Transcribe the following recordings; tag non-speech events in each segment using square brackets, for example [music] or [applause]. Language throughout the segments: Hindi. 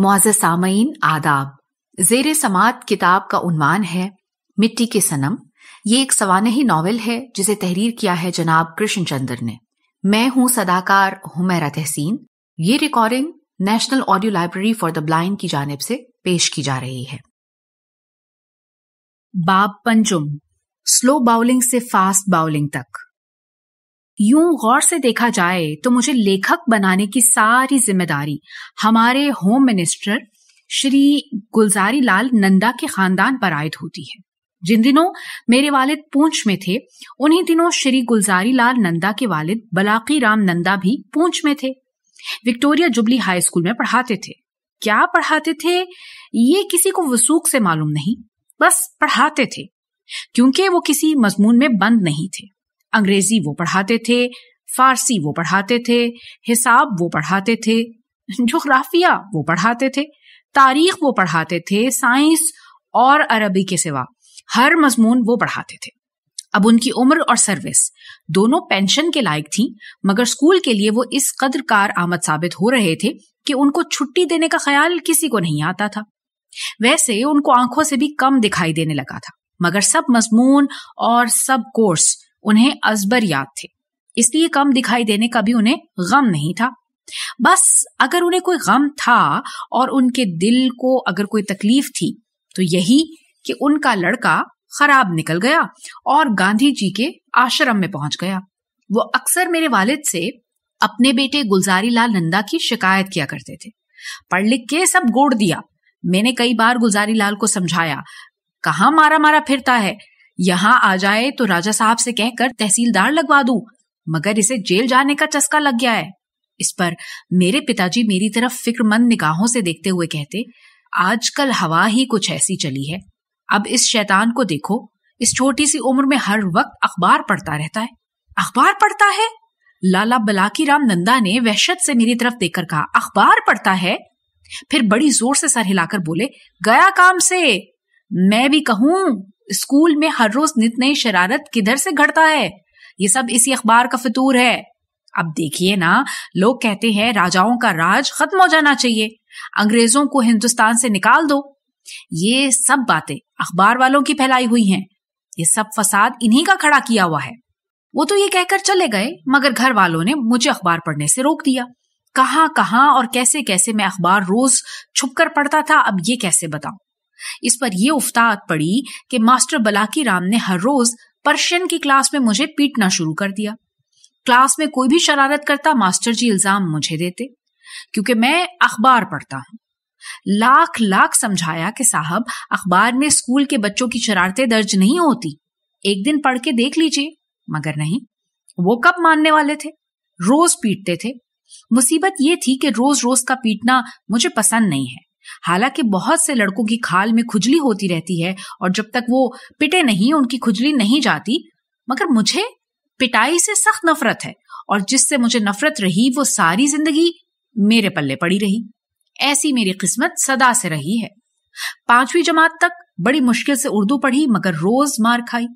मुआज़ सामीन आदाब जेर समात किताब का उन्वान है मिट्टी के सनम ये एक सवानही नावल है जिसे तहरीर किया है जनाब कृष्ण चंद्र ने मैं हूं सदाकार हुमैरा तहसीन ये recording national audio library for the blind की जानब से पेश की जा रही है बाब पंजुम स्लो बाउलिंग से फास्ट बाउलिंग तक यूं गौर से देखा जाए तो मुझे लेखक बनाने की सारी जिम्मेदारी हमारे होम मिनिस्टर श्री गुलजारी लाल नंदा के खानदान पर आयद होती है जिन दिनों मेरे वालिद पूंछ में थे उन्हीं दिनों श्री गुलजारी लाल नंदा के वालिद बलाकी राम नंदा भी पूंछ में थे विक्टोरिया जुबली हाई स्कूल में पढ़ाते थे क्या पढ़ाते थे ये किसी को वसूख से मालूम नहीं बस पढ़ाते थे क्योंकि वो किसी मजमून में बंद नहीं थे अंग्रेजी वो पढ़ाते थे फारसी वो पढ़ाते थे हिसाब वो पढ़ाते थे जोग्राफिया वो पढ़ाते थे तारीख वो पढ़ाते थे साइंस और अरबी के सिवा हर मजमून वो पढ़ाते थे अब उनकी उम्र और सर्विस दोनों पेंशन के लायक थी मगर स्कूल के लिए वो इस कदर कार आमद साबित हो रहे थे कि उनको छुट्टी देने का ख्याल किसी को नहीं आता था वैसे उनको आंखों से भी कम दिखाई देने लगा था मगर सब मजमून और सब कोर्स उन्हें अजबर याद थे इसलिए कम दिखाई देने का भी उन्हें गम नहीं था बस अगर उन्हें कोई गम था और उनके दिल को अगर कोई तकलीफ थी तो यही कि उनका लड़का खराब निकल गया और गांधी जी के आश्रम में पहुंच गया वो अक्सर मेरे वालिद से अपने बेटे गुलजारी लाल नंदा की शिकायत किया करते थे पढ़ लिख के सब गोड़ दिया मैंने कई बार गुलजारी लाल को समझाया कहा मारा मारा फिरता है यहाँ आ जाए तो राजा साहब से कहकर तहसीलदार लगवा दू मगर इसे जेल जाने का चस्का लग गया है इस पर मेरे पिताजी मेरी तरफ फिक्रमंद निगाहों से देखते हुए कहते आजकल हवा ही कुछ ऐसी चली है अब इस शैतान को देखो इस छोटी सी उम्र में हर वक्त अखबार पढ़ता रहता है अखबार पढ़ता है लाला बलाकी राम नंदा ने वहशत से मेरी तरफ देखकर कहा अखबार पढ़ता है फिर बड़ी जोर से सर हिलाकर बोले गया काम से मैं भी कहूं स्कूल में हर रोज नित नई शरारत किधर से घटता है ये सब इसी अखबार का फितूर है अब देखिए ना लोग कहते हैं राजाओं का राज खत्म हो जाना चाहिए अंग्रेजों को हिंदुस्तान से निकाल दो ये सब बातें अखबार वालों की फैलाई हुई हैं ये सब फसाद इन्हीं का खड़ा किया हुआ है वो तो ये कहकर चले गए मगर घर वालों ने मुझे अखबार पढ़ने से रोक दिया कहां कहां और कैसे कैसे मैं अखबार रोज छुप कर पढ़ता था अब ये कैसे बताऊं इस पर यह उफ्ताद पड़ी कि मास्टर बलाकी राम ने हर रोज पर्शियन की क्लास में मुझे पीटना शुरू कर दिया क्लास में कोई भी शरारत करता मास्टर जी इल्जाम मुझे देते क्योंकि मैं अखबार पढ़ता हूं लाख लाख समझाया कि साहब अखबार में स्कूल के बच्चों की शरारतें दर्ज नहीं होती एक दिन पढ़ के देख लीजिए मगर नहीं वो कब मानने वाले थे रोज पीटते थे मुसीबत ये थी कि रोज रोज का पीटना मुझे पसंद नहीं है हालांकि बहुत से लड़कों की खाल में खुजली होती रहती है और जब तक वो पिटे नहीं उनकी खुजली नहीं जाती मगर मुझे पिटाई से सख्त नफरत है और जिससे मुझे नफरत रही वो सारी जिंदगी मेरे पल्ले पड़ी रही ऐसी मेरी किस्मत सदा से रही है पांचवी जमात तक बड़ी मुश्किल से उर्दू पढ़ी मगर रोज मार खाई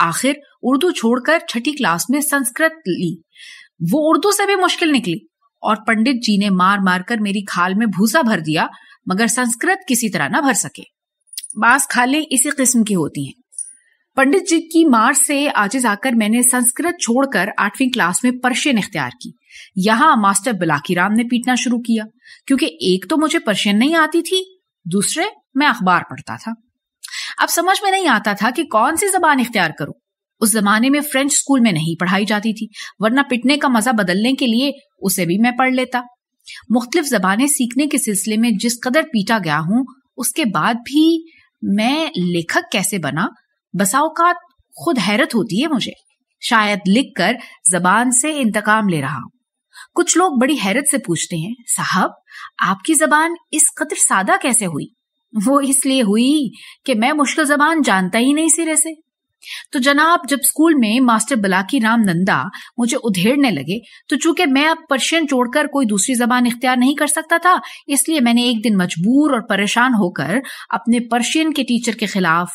आखिर उर्दू छोड़कर छठी क्लास में संस्कृत ली वो उर्दू से भी मुश्किल निकली और पंडित जी ने मार मार कर मेरी खाल में भूसा भर दिया मगर संस्कृत किसी तरह न भर सके बांस खालें इसी किस्म की होती हैं पंडित जी की मार से आजिज आकर मैंने संस्कृत छोड़कर आठवीं क्लास में पर्शियन इख्तियार की यहां मास्टर बिलाकी राम ने पीटना शुरू किया क्योंकि एक तो मुझे पर्शियन नहीं आती थी दूसरे मैं अखबार पढ़ता था अब समझ में नहीं आता था कि कौन सी जबान इख्तियार करूं उस जमाने में फ्रेंच स्कूल में नहीं पढ़ाई जाती थी वरना पिटने का मजा बदलने के लिए उसे भी मैं पढ़ लेता मुख्तलिफ जबानें सीखने के सिलसिले में जिस कदर पीटा गया हूं उसके बाद भी मैं लेखक कैसे बना बसाओकात खुद हैरत होती है मुझे शायद लिख कर जबान से इंतकाम ले रहा हूं कुछ लोग बड़ी हैरत से पूछते हैं साहब आपकी जबान इस कदर सादा कैसे हुई वो इसलिए हुई कि मैं मुश्किल जबान जानता ही नहीं सिरे से तो जनाब जब स्कूल में मास्टर बलाकी राम नंदा मुझे उधेड़ने लगे तो चूंकि मैं अब पर्शियन छोड़कर कोई दूसरी जबान इख्तियार नहीं कर सकता था इसलिए मैंने एक दिन मजबूर और परेशान होकर अपने पर्शियन के टीचर के खिलाफ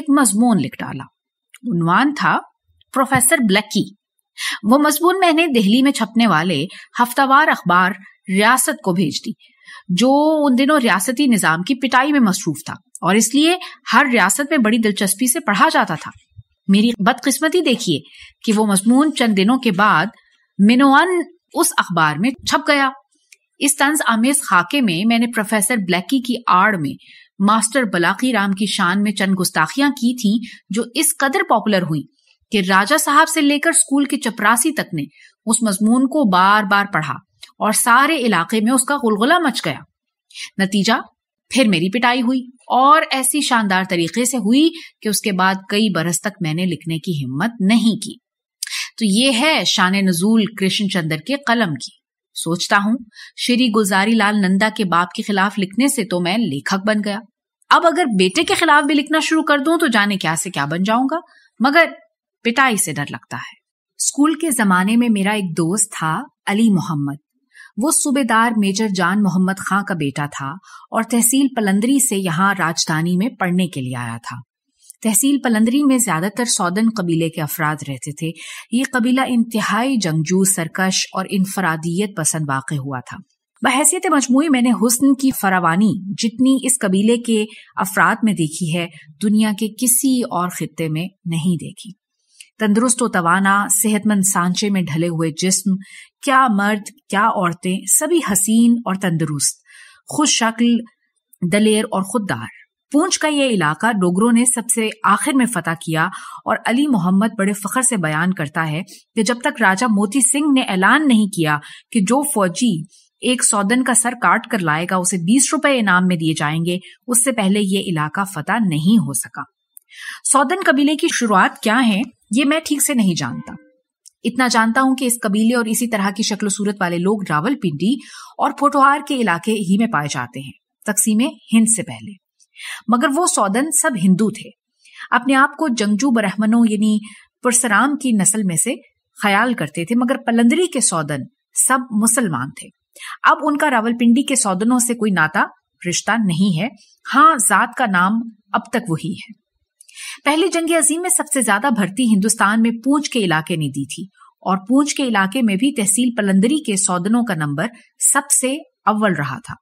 एक मजमून लिख डाला उनवान था प्रोफेसर ब्लैकी वो मजमून मैंने दिल्ली में छपने वाले हफ्तावार अखबार रियासत को भेज दी जो उन दिनों रियासती निजाम की पिटाई में मसरूफ था और इसलिए हर रियासत में बड़ी दिलचस्पी से पढ़ा जाता था मेरी बदकिस्मती देखिए कि वो मजमून चंद दिनों के बाद मिनोअन उस अखबार में छप गया इस तंज आमेज खाके में मैंने प्रोफेसर ब्लैकी की आड़ में मास्टर बलाकी राम की शान में चंद गुस्ताखियां की थी जो इस कदर पॉपुलर हुई कि राजा साहब से लेकर स्कूल के चपरासी तक ने उस मजमून को बार बार पढ़ा और सारे इलाके में उसका गुलगुला मच गया नतीजा फिर मेरी पिटाई हुई और ऐसी शानदार तरीके से हुई कि उसके बाद कई बरस तक मैंने लिखने की हिम्मत नहीं की तो ये है शान नजूल कृष्ण चंद्र के कलम की सोचता हूं श्री गुलजारी लाल नंदा के बाप के खिलाफ लिखने से तो मैं लेखक बन गया अब अगर बेटे के खिलाफ भी लिखना शुरू कर दूं तो जाने क्या से क्या बन जाऊंगा मगर पिटाई से डर लगता है स्कूल के जमाने में मेरा एक दोस्त था अली मोहम्मद वो सूबेदार मेजर जान मोहम्मद खां का बेटा था और तहसील पलंदरी से यहाँ राजधानी में पढ़ने के लिए आया था तहसील पलंदरी में ज्यादातर सौदन कबीले के अफराद रहते थे ये कबीला इंतहाई जंगजू सरकश और इनफरादियत पसंद वाक़ हुआ था बहसीत मजमू मैंने हुस्न की फरावानी जितनी इस कबीले के अफराद में देखी है दुनिया के किसी और खत्े में नहीं देखी तंदुरुस्त तवाना सेहतमंद सांचे में ढले हुए जिस्म क्या मर्द क्या औरतें सभी हसीन और तंदुरुस्त खुश शक्ल दलेर और खुददार पूंछ का यह इलाका डोगरों ने सबसे आखिर में फतह किया और अली मोहम्मद बड़े फखर से बयान करता है कि जब तक राजा मोती सिंह ने ऐलान नहीं किया कि जो फौजी एक सौदन का सर काट कर लाएगा उसे बीस रुपए इनाम में दिए जाएंगे उससे पहले ये इलाका फतह नहीं हो सका सौदन कबीले की शुरुआत क्या है ये मैं ठीक से नहीं जानता इतना जानता हूं कि इस कबीले और इसी तरह की शक्ल सूरत वाले लोग रावलपिंडी और पोटोहार के इलाके ही में पाए जाते हैं तकसीमे हिंद से पहले मगर वो सौदन सब हिंदू थे अपने आप को जंगजू ब्राह्मणों यानी परसराम की नस्ल में से ख्याल करते थे मगर पलंदरी के सौदन सब मुसलमान थे अब उनका रावलपिंडी के सौदनों से कोई नाता रिश्ता नहीं है हाँ जात का नाम अब तक वही है पहली जंग अजीम में सबसे ज्यादा भर्ती हिंदुस्तान में पूंछ के इलाके ने दी थी और पूंछ के इलाके में भी तहसील पलंदरी के सौदनों का नंबर सबसे अव्वल रहा था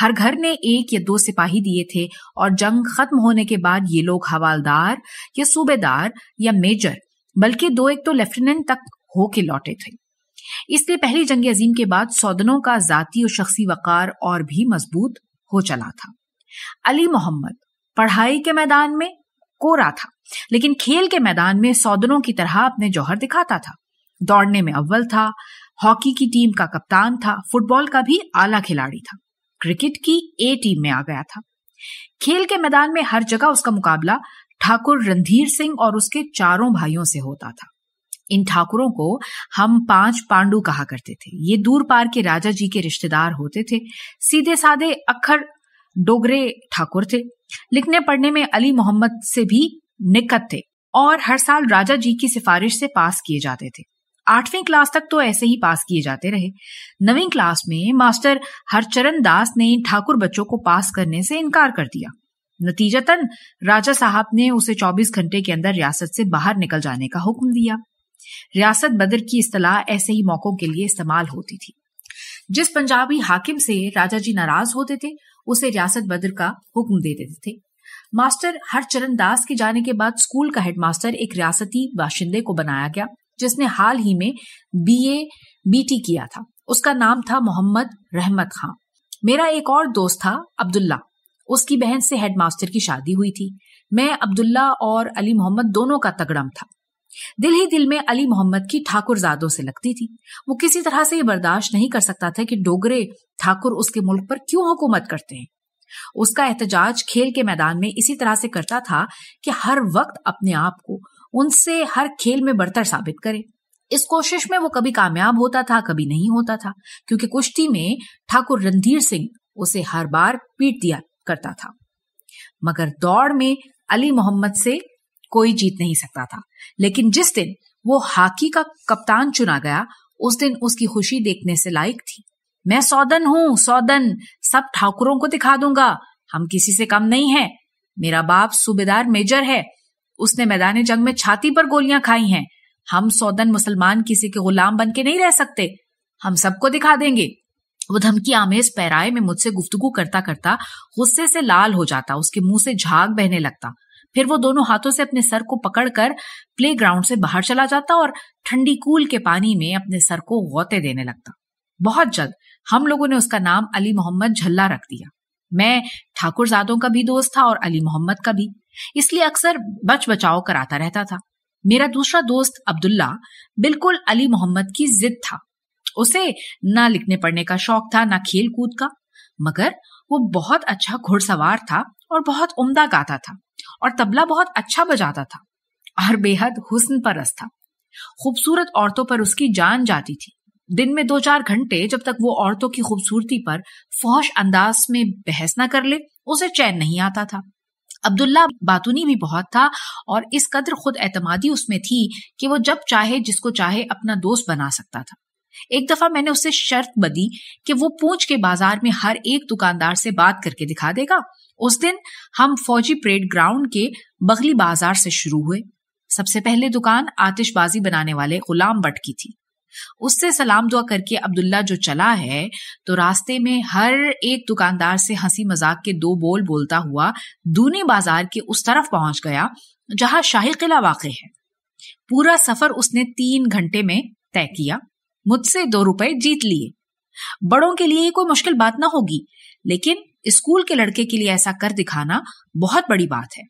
हर घर ने एक या दो सिपाही दिए थे और जंग खत्म होने के बाद ये लोग हवालदार या सूबेदार या मेजर बल्कि दो एक तो लेफ्टिनेंट तक होके लौटे थे इसलिए पहली जंग अजीम के बाद सौदनों का जाति और शख्सी वकार और भी मजबूत हो चला था अली मोहम्मद पढ़ाई के मैदान में कोरा था लेकिन खेल के मैदान में सौदनों की तरह अपने जौहर दिखाता था दौड़ने में अव्वल था हॉकी की टीम का कप्तान था फुटबॉल का भी आला खिलाड़ी था क्रिकेट की ए टीम में आ गया था खेल के मैदान में हर जगह उसका मुकाबला ठाकुर रणधीर सिंह और उसके चारों भाइयों से होता था इन ठाकुरों को हम पांच पांडु कहा करते थे ये दूर पार के राजा जी के रिश्तेदार होते थे सीधे साधे अखर डोगरे ठाकुर थे लिखने पढ़ने में अली मोहम्मद से भी निकट थे और हर साल राजा जी की सिफारिश से पास किए जाते थे आठवीं क्लास तक तो ऐसे ही पास किए जाते रहे नवीं क्लास में मास्टर हरचरण दास ने ठाकुर बच्चों को पास करने से इनकार कर दिया नतीजतन राजा साहब ने उसे 24 घंटे के अंदर रियासत से बाहर निकल जाने का हुक्म दिया रियासत बदर की इस्तलाह ऐसे ही मौकों के लिए इस्तेमाल होती थी जिस पंजाबी हाकिम से राजा जी नाराज होते थे उसे रियासत बदर का हुक्म दे देते थे मास्टर हरचरण दास के जाने के बाद स्कूल का हेडमास्टर एक रियासती बाशिंदे को बनाया गया जिसने हाल ही में बीए बीटी किया था उसका नाम था मोहम्मद रहमत खान मेरा एक और दोस्त था अब्दुल्ला उसकी बहन से हेडमास्टर की शादी हुई थी मैं अब्दुल्ला और अली मोहम्मद दोनों का तगड़म था दिल ही दिल में अली मोहम्मद की जादों से लगती थी वो किसी तरह से ये बर्दाश्त नहीं कर सकता था कि डोगरे ठाकुर उसके मुल्क पर क्यों हुकूमत करते हैं उसका एहतजाज खेल के मैदान में इसी तरह से करता था कि हर वक्त अपने आप को उनसे हर खेल में बढ़तर साबित करे इस कोशिश में वो कभी कामयाब होता था कभी नहीं होता था क्योंकि कुश्ती में ठाकुर रणधीर सिंह उसे हर बार पीट दिया करता था मगर दौड़ में अली मोहम्मद से कोई जीत नहीं सकता था लेकिन जिस दिन वो हॉकी का कप्तान चुना गया उस दिन उसकी खुशी देखने से लायक थी मैं सौदन हूं सौदन सब ठाकुरों को दिखा दूंगा हम किसी से कम नहीं है मेरा बाप सूबेदार मेजर है उसने मैदान जंग में छाती पर गोलियां खाई हैं हम सौदन मुसलमान किसी के गुलाम बन के नहीं रह सकते हम सबको दिखा देंगे वो धमकी आमेज पैराए में मुझसे गुफ्तगु करता करता गुस्से से लाल हो जाता उसके मुंह से झाग बहने लगता फिर वो दोनों हाथों से अपने सर को पकड़कर प्ले ग्राउंड से बाहर चला जाता और ठंडी कूल के पानी में अपने सर को गौते देने लगता बहुत जल्द हम लोगों ने उसका नाम अली मोहम्मद झल्ला रख दिया मैं ठाकुर जादों का भी दोस्त था और अली मोहम्मद का भी इसलिए अक्सर बच बचाव कराता रहता था मेरा दूसरा दोस्त अब्दुल्ला बिल्कुल अली मोहम्मद की जिद था उसे ना लिखने पढ़ने का शौक था ना खेल कूद का मगर वो बहुत अच्छा घुड़सवार था और बहुत उम्दा गाता था और तबला बहुत अच्छा बजाता था और बेहद हुस्न परस था खूबसूरत औरतों पर उसकी जान जाती थी दिन में दो चार घंटे जब तक वो औरतों की खूबसूरती पर फौश अंदाज में बहस ना कर ले उसे चैन नहीं आता था अब्दुल्ला बातूनी भी बहुत था और इस कदर खुद एतमादी उसमें थी कि वो जब चाहे जिसको चाहे अपना दोस्त बना सकता था एक दफा मैंने उससे शर्त बदी कि वो पूंछ के बाजार में हर एक दुकानदार से बात करके दिखा देगा उस दिन हम फौजी परेड ग्राउंड के बगली बाजार से शुरू हुए सबसे पहले दुकान आतिशबाजी बनाने वाले गुलाम भट्ट की थी उससे सलाम दुआ करके अब्दुल्ला जो चला है तो रास्ते में हर एक दुकानदार से हंसी मजाक के दो बोल बोलता हुआ दूनी बाजार के उस तरफ पहुंच गया जहां शाही किला वाक़ है पूरा सफर उसने तीन घंटे में तय किया मुझसे दो रुपए जीत लिए बड़ों के लिए कोई मुश्किल बात ना होगी लेकिन स्कूल के लड़के के लिए ऐसा कर दिखाना बहुत बड़ी बात है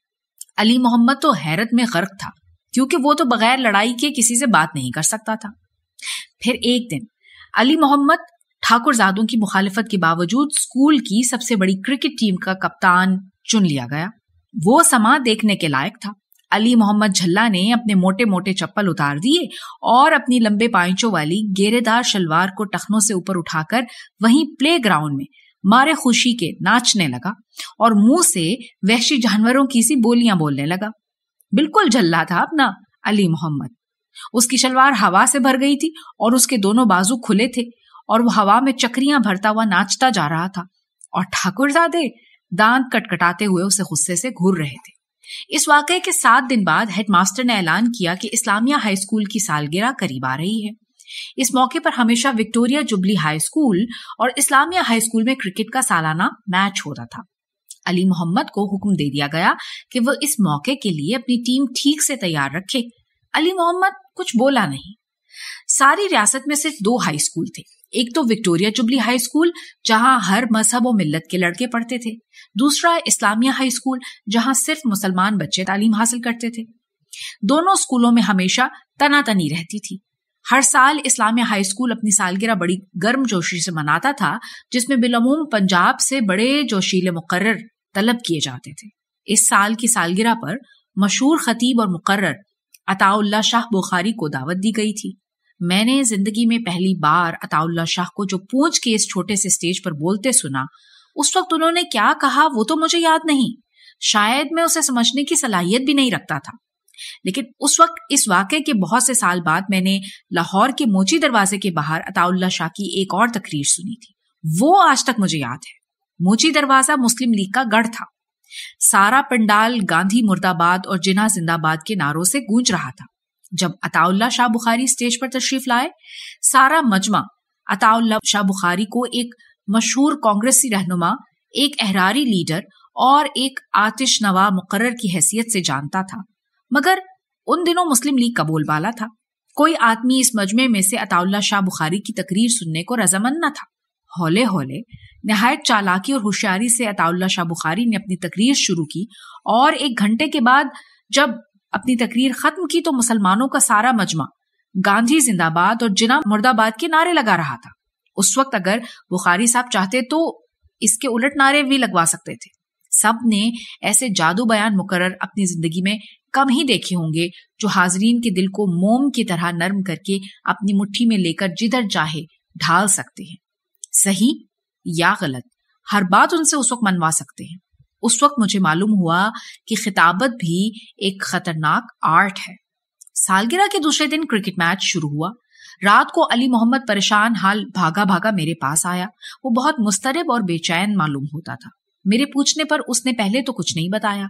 अली मोहम्मद तो हैरत में गर्क था क्योंकि वो तो बगैर लड़ाई के किसी से बात नहीं कर सकता था फिर एक दिन अली मोहम्मद ठाकुर जादों की मुखालफत के बावजूद स्कूल की सबसे बड़ी क्रिकेट टीम का कप्तान चुन लिया गया वो समा देखने के लायक था अली मोहम्मद झल्ला ने अपने मोटे मोटे चप्पल उतार दिए और अपनी लंबे पाइचों वाली गेरेदार शलवार को टखनों से ऊपर उठाकर वहीं प्ले ग्राउंड में मारे खुशी के नाचने लगा और मुंह से वहशी जानवरों की सी बोलियां बोलने लगा बिल्कुल झल्ला था अपना अली मोहम्मद उसकी शलवार हवा से भर गई थी और उसके दोनों बाजू खुले थे और वो हवा में चक्रियां भरता हुआ नाचता जा रहा था और दादे दांत कटकटाते हुए उसे गुस्से से घूर रहे थे इस वाकये के सात दिन बाद हेडमास्टर ने ऐलान किया कि इस्लामिया हाई स्कूल की सालगिरह करीब आ रही है इस मौके पर हमेशा विक्टोरिया जुबली हाई स्कूल और इस्लामिया हाई स्कूल में क्रिकेट का सालाना मैच होता था अली मोहम्मद को हुक्म दे दिया गया कि वह इस मौके के लिए अपनी टीम ठीक से तैयार रखे अली मोहम्मद कुछ बोला नहीं सारी रियासत में सिर्फ दो हाई स्कूल थे एक तो विक्टोरिया जुबली हाई स्कूल जहां हर मजहब और मिल्लत के लड़के पढ़ते थे दूसरा इस्लामिया हाई स्कूल जहां सिर्फ मुसलमान बच्चे तालीम हासिल करते थे दोनों स्कूलों में हमेशा तनातनी रहती थी हर साल इस्लामिया हाई स्कूल अपनी सालगिरह बड़ी गर्म जोशी से मनाता था जिसमें बिलमूम पंजाब से बड़े जोशीले मुकर्र तलब किए जाते थे इस साल की सालगिरह पर मशहूर खतीब और मुकर्र अताउल्ला शाह बुखारी को दावत दी गई थी मैंने जिंदगी में पहली बार अताउल्ला शाह को जो पूछ के इस छोटे से स्टेज पर बोलते सुना उस वक्त उन्होंने क्या कहा वो तो मुझे याद नहीं शायद मैं उसे समझने की सलाहियत भी नहीं रखता था लेकिन उस वक्त इस वाक्य के बहुत से साल बाद मैंने लाहौर के मोची दरवाजे के बाहर अताउल्ला शाह की एक और तकरीर सुनी थी वो आज तक मुझे याद है मोची दरवाजा मुस्लिम लीग का गढ़ था सारा पंडाल गांधी मुर्दाबाद और जिना जिंदाबाद के नारों से गूंज रहा था जब अताउल्ला शाह बुखारी स्टेज पर तशरीफ लाए सारा मजमा अताउल्ला शाह बुखारी को एक मशहूर कांग्रेसी रहनुमा एक अहरारी लीडर और एक आतिश नवा मुकर्र की हैसियत से जानता था मगर उन दिनों मुस्लिम लीग का बोलबाला था कोई आदमी इस मजमे में से अताउल्ला शाह बुखारी की तकरीर सुनने को रजामंद न था हौले हौले नहायत चालाकी और होशियारी से अताउल्ला शाह बुखारी ने अपनी तकरीर शुरू की और एक घंटे के बाद जब अपनी तकरीर खत्म की तो मुसलमानों का सारा मजमा गांधी जिंदाबाद और जिना मुर्दाबाद के नारे लगा रहा था उस वक्त अगर बुखारी साहब चाहते तो इसके उलट नारे भी लगवा सकते थे सब ने ऐसे जादू बयान मुकरर अपनी जिंदगी में कम ही देखे होंगे जो हाजरीन के दिल को मोम की तरह नर्म करके अपनी मुट्ठी में लेकर जिधर चाहे ढाल सकते हैं सही या गलत हर बात उनसे उस वक्त मनवा सकते हैं उस वक्त मुझे मालूम हुआ कि खिताबत भी एक खतरनाक आर्ट है सालगिरह के दूसरे दिन क्रिकेट मैच शुरू हुआ रात को अली मोहम्मद परेशान हाल भागा भागा मेरे पास आया वो बहुत मुस्तरब और बेचैन मालूम होता था मेरे पूछने पर उसने पहले तो कुछ नहीं बताया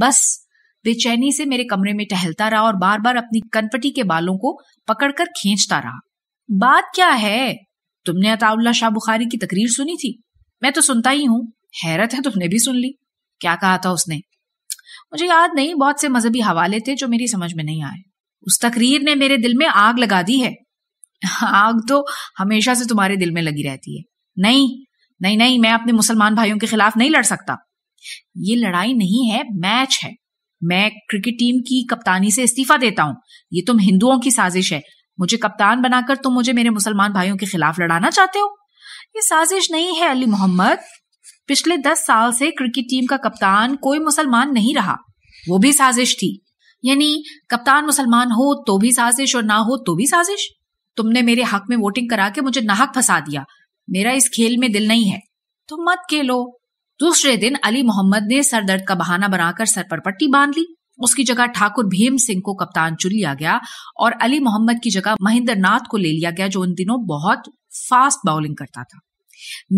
बस बेचैनी से मेरे कमरे में टहलता रहा और बार बार अपनी कनपटी के बालों को पकड़कर खींचता रहा बात क्या है तुमने अताउल्ला शाह बुखारी की तकरीर सुनी थी मैं तो सुनता ही हूँ हैरत है तुमने भी सुन ली क्या कहा था उसने मुझे याद नहीं बहुत से मजहबी हवाले थे जो मेरी समझ में नहीं आए उस तकरीर ने मेरे दिल में आग लगा दी है आग तो हमेशा से तुम्हारे दिल में लगी रहती है नहीं नहीं नहीं मैं अपने मुसलमान भाइयों के खिलाफ नहीं लड़ सकता ये लड़ाई नहीं है मैच है मैं क्रिकेट टीम की कप्तानी से इस्तीफा देता हूं ये तुम हिंदुओं की साजिश है मुझे कप्तान बनाकर तुम मुझे मेरे मुसलमान भाइयों के खिलाफ लड़ाना चाहते हो ये साजिश नहीं है अली मोहम्मद पिछले दस साल से क्रिकेट टीम का कप्तान कोई मुसलमान नहीं रहा वो भी साजिश थी यानी कप्तान मुसलमान हो तो भी साजिश और ना हो तो भी साजिश तुमने मेरे हक में वोटिंग करा के मुझे नाहक फंसा दिया मेरा इस खेल में दिल नहीं है तुम मत खेलो दूसरे दिन अली मोहम्मद ने सर दर्द का बहाना बनाकर सर पर पट्टी बांध ली उसकी जगह ठाकुर भीम सिंह को कप्तान चुन लिया गया और अली मोहम्मद की जगह महेंद्र नाथ को ले लिया गया जो उन दिनों बहुत फास्ट बॉलिंग करता था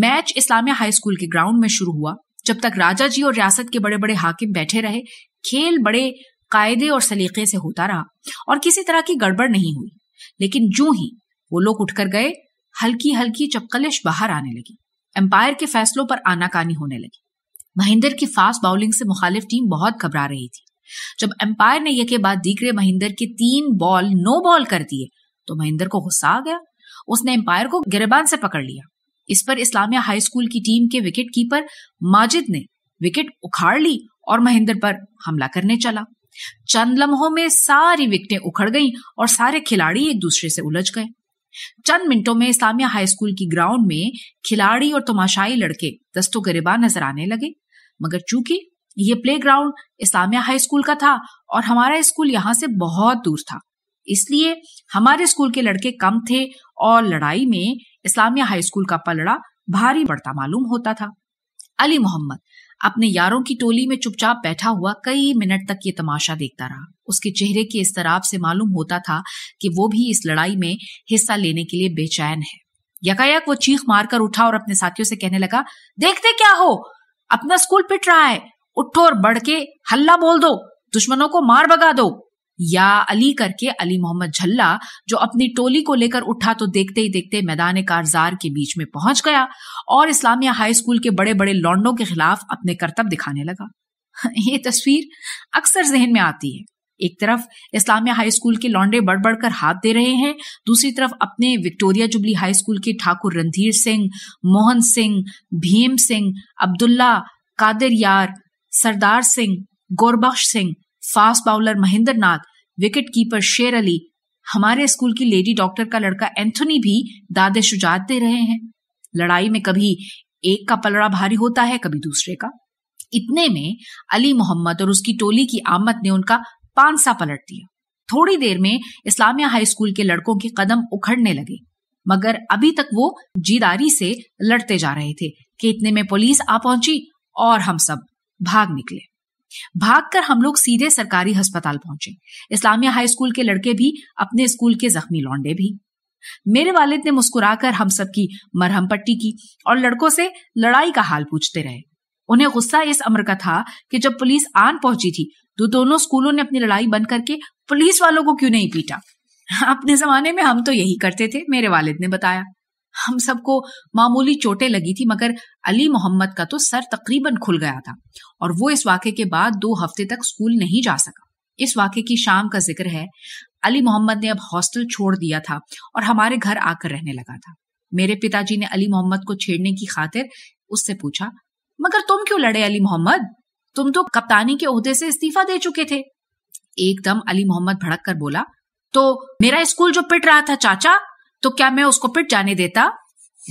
मैच इस्लामिया हाई स्कूल के ग्राउंड में शुरू हुआ जब तक राजा जी और रियासत के बड़े बड़े हाकिम बैठे रहे खेल बड़े कायदे और सलीके से होता रहा और किसी तरह की गड़बड़ नहीं हुई लेकिन जो ही वो लोग उठकर गए हल्की हल्की चपकलिश बाहर आने लगी एम्पायर के फैसलों पर आनाकानी होने लगी महेंद्र की फास्ट बाउलिंग से मुखालिफ टीम बहुत घबरा रही थी जब एम्पायर ने यह के बाद दीकरे महेंद्र के तीन बॉल नो बॉल कर दिए तो महेंद्र को गुस्सा आ गया उसने एम्पायर को गिरबान से पकड़ लिया इस पर इस्लामिया हाई स्कूल की टीम के विकेट कीपर माजिद ने विकेट उखाड़ ली और महेंद्र पर हमला करने चला चंद लम्हों में सारी विकटें उखड़ गईं और सारे खिलाड़ी एक दूसरे से उलझ गए चंद मिनटों में इस्लामिया हाई स्कूल की ग्राउंड में खिलाड़ी और तमाशाई लड़के दस्तों गरीबा नजर आने लगे मगर चूंकि ये playground Islamia high school का था और हमारा स्कूल यहां से बहुत दूर था इसलिए हमारे स्कूल के लड़के कम थे और लड़ाई में इस्लामिया हाई स्कूल का पलड़ा भारी बढ़ता मालूम होता था अली मोहम्मद अपने यारों की टोली में चुपचाप बैठा हुआ कई मिनट तक ये तमाशा देखता रहा उसके चेहरे के इस तराब से मालूम होता था कि वो भी इस लड़ाई में हिस्सा लेने के लिए बेचैन है यकायक वो चीख मारकर उठा और अपने साथियों से कहने लगा देखते क्या हो अपना स्कूल पिट रहा है उठो और बढ़ के हल्ला बोल दो दुश्मनों को मार बगा दो या अली करके अली मोहम्मद झल्ला जो अपनी टोली को लेकर उठा तो देखते ही देखते मैदान कारजार के बीच में पहुंच गया और इस्लामिया हाई स्कूल के बड़े बड़े लॉन्डो के खिलाफ अपने कर्तव्य दिखाने लगा [laughs] ये तस्वीर अक्सर जहन में आती है एक तरफ इस्लामिया हाई स्कूल के लौंडे बढ़ बढ़कर हाथ दे रहे हैं दूसरी तरफ अपने विक्टोरिया जुबली हाई स्कूल के Thakur Randhir Singh Mohan Singh Bhim Singh Abdullah Qadir Yar Sardar Singh Gurbaksh Singh fast bowler Mahendra Nath wicket keeper Sher Ali हमारे स्कूल की लेडी डॉक्टर का लड़का एंथोनी भी दादे शुजात दे रहे हैं लड़ाई में कभी एक का पलड़ा भारी होता है कभी दूसरे का इतने में अली मोहम्मद और उसकी टोली की आमद ने उनका सा पलट दिया थोड़ी देर में इस्लामिया हाई स्कूल के लड़कों के कदम उखड़ने लगे मगर अभी तक वो जीदारी से लड़ते जा रहे थे कि इतने में पुलिस आ पहुंची और हम सब भाग निकले भागकर हम लोग सीधे सरकारी अस्पताल पहुंचे इस्लामिया हाई स्कूल के लड़के भी अपने स्कूल के जख्मी लौंडे भी मेरे वालिद ने मुस्कुराकर हम सबकी मरहम पट्टी की और लड़कों से लड़ाई का हाल पूछते रहे उन्हें गुस्सा इस अमर का था कि जब पुलिस आन पहुंची थी तो दोनों स्कूलों ने अपनी लड़ाई बंद करके पुलिस वालों को क्यों नहीं पीटा अपने जमाने में हम तो यही करते थे मेरे वालिद ने बताया हम सबको मामूली चोटें लगी थी मगर अली मोहम्मद का तो सर तकरीबन खुल गया था और वो इस वाक्य के बाद दो हफ्ते तक स्कूल नहीं जा सका इस वाक्य की शाम का जिक्र है अली मोहम्मद ने अब हॉस्टल छोड़ दिया था और हमारे घर आकर रहने लगा था मेरे पिताजी ने अली मोहम्मद को छेड़ने की खातिर उससे पूछा मगर तुम क्यों लड़े अली मोहम्मद तुम तो कप्तानी के अहदे से इस्तीफा दे चुके थे एकदम अली मोहम्मद भड़क कर बोला तो मेरा स्कूल जो पिट रहा था चाचा तो क्या मैं उसको पिट जाने देता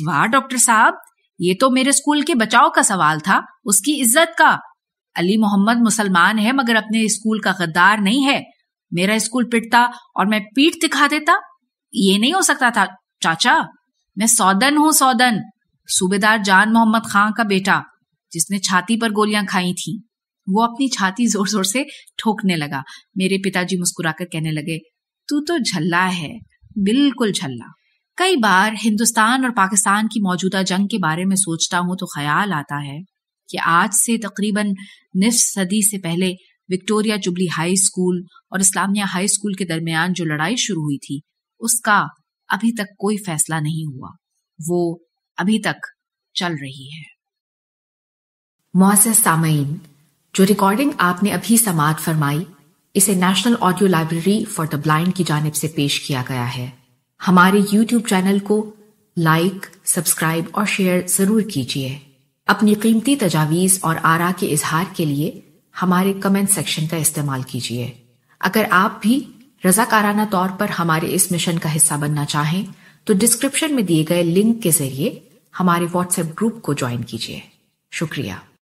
वाह डॉक्टर साहब ये तो मेरे स्कूल के बचाव का सवाल था उसकी इज्जत का अली मोहम्मद मुसलमान है मगर अपने स्कूल का गद्दार नहीं है मेरा स्कूल पिटता और मैं पीठ दिखा देता ये नहीं हो सकता था चाचा मैं सौदन हूँ सौदन सूबेदार जान मोहम्मद खां का बेटा जिसने छाती पर गोलियां खाई थी वो अपनी छाती जोर जोर से ठोकने लगा मेरे पिताजी मुस्कुराकर कहने लगे तू तो झल्ला है बिल्कुल छलना कई बार हिंदुस्तान और पाकिस्तान की मौजूदा जंग के बारे में सोचता हूं तो ख्याल आता है कि आज से तकरीबन निफ सदी से पहले विक्टोरिया जुबली हाई स्कूल और इस्लामिया हाई स्कूल के दरमियान जो लड़ाई शुरू हुई थी उसका अभी तक कोई फैसला नहीं हुआ वो अभी तक चल रही है सामीन जो रिकॉर्डिंग आपने अभी समाप्त फरमाई इसे national audio library for the blind की जानब से पेश किया गया है हमारे यूट्यूब चैनल को लाइक सब्सक्राइब और शेयर जरूर कीजिए अपनी कीमती तजावीज और आरा के इजहार के लिए हमारे कमेंट सेक्शन का इस्तेमाल कीजिए अगर आप भी रजाकाराना तौर पर हमारे इस मिशन का हिस्सा बनना चाहें तो डिस्क्रिप्शन में दिए गए लिंक के जरिए हमारे व्हाट्सएप ग्रुप को ज्वाइन कीजिए शुक्रिया